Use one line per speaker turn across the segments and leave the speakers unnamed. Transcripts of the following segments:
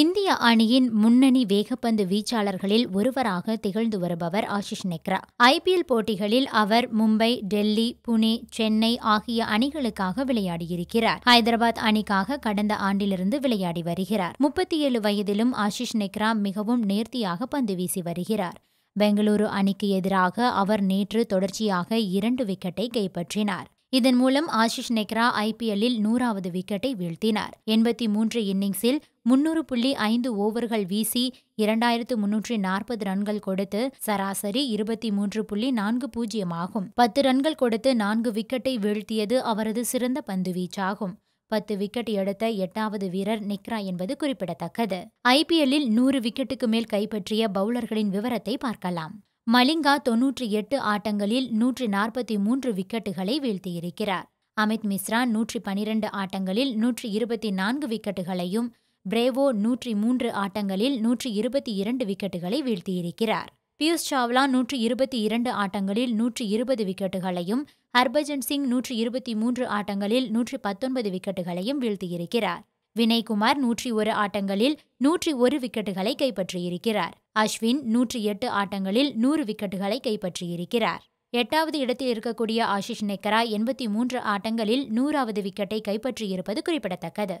இந்திய அணியின் முன்னணி வேகப்பந்து வீச்சாளர்களில் ஒருவராக திகழ்ந்து வருபவர் ஆஷிஷ் நெக்ரா ஐபிஎல் போட்டிகளில் அவர் மும்பை டெல்லி புனே சென்னை ஆகிய அணிகளுக்காக விளையாடியிருக்கிறார் ஹைதராபாத் அணிக்காக கடந்த ஆண்டிலிருந்து விளையாடி வருகிறார் முப்பத்தி ஏழு வயதிலும் ஆஷிஷ் நெக்ரா மிகவும் நேர்த்தியாக பந்து வீசி வருகிறார் பெங்களூரு அணிக்கு எதிராக அவர் நேற்று தொடர்ச்சியாக இரண்டு விக்கெட்டை கைப்பற்றினார் இதன் மூலம் ஆஷிஷ் நெக்ரா ஐபிஎல்லில் நூறாவது விக்கெட்டை வீழ்த்தினார் எண்பத்தி மூன்று இன்னிங்ஸில் முன்னூறு புள்ளி ஐந்து ஓவர்கள் வீசி இரண்டாயிரத்து முன்னூற்றி நாற்பது ரன்கள் கொடுத்து சராசரி இருபத்தி மூன்று புள்ளி நான்கு பூஜ்ஜியம் ஆகும் பத்து ரன்கள் கொடுத்து நான்கு விக்கெட்டை வீழ்த்தியது அவரது சிறந்த பந்து வீச்சாகும் பத்து விக்கெட் எடுத்த எட்டாவது வீரர் நிக்ரா என்பது குறிப்பிடத்தக்கது ஐபிஎல்லில் நூறு விக்கெட்டுக்கு மேல் கைப்பற்றிய பவுலர்களின் விவரத்தை பார்க்கலாம் மலிங்கா தொன்னூற்றி எட்டு ஆட்டங்களில் நூற்றி நாற்பத்தி மூன்று விக்கெட்டுகளை வீழ்த்தியிருக்கிறார் அமித் மிஸ்ரா நூற்றி பனிரெண்டு ஆட்டங்களில் நூற்றி இருபத்தி நான்கு விக்கெட்டுகளையும் பிரேவோ நூற்றி மூன்று ஆட்டங்களில் நூற்றி இருபத்தி இரண்டு விக்கெட்டுகளை வீழ்த்தியிருக்கிறார் பியூஷ் சாவ்லா நூற்றி இருபத்தி இரண்டு ஆட்டங்களில் நூற்றி இருபது விக்கெட்டுகளையும் ஹர்பஜன் சிங் நூற்றி இருபத்தி மூன்று ஆட்டங்களில் நூற்றி பத்தொன்பது விக்கெட்டுகளையும் வீழ்த்தியிருக்கிறார் வினய்குமார் நூற்றி ஒரு ஆட்டங்களில் நூற்றி ஒரு விக்கெட்டுகளை கைப்பற்றியிருக்கிறார் அஸ்வின் நூற்றி எட்டு ஆட்டங்களில் நூறு விக்கெட்டுகளை கைப்பற்றியிருக்கிறார் எட்டாவது இடத்தில் இருக்கக்கூடிய ஆஷிஷ் நெக்கரா எண்பத்தி மூன்று ஆட்டங்களில் நூறாவது விக்கெட்டை கைப்பற்றியிருப்பது குறிப்பிடத்தக்கது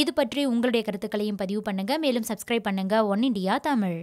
இது பற்றி உங்களுடைய கருத்துக்களையும் பதிவு பண்ணுங்க மேலும் சப்ஸ்கிரைப் பண்ணுங்க ஒன் இண்டியா தமிழ்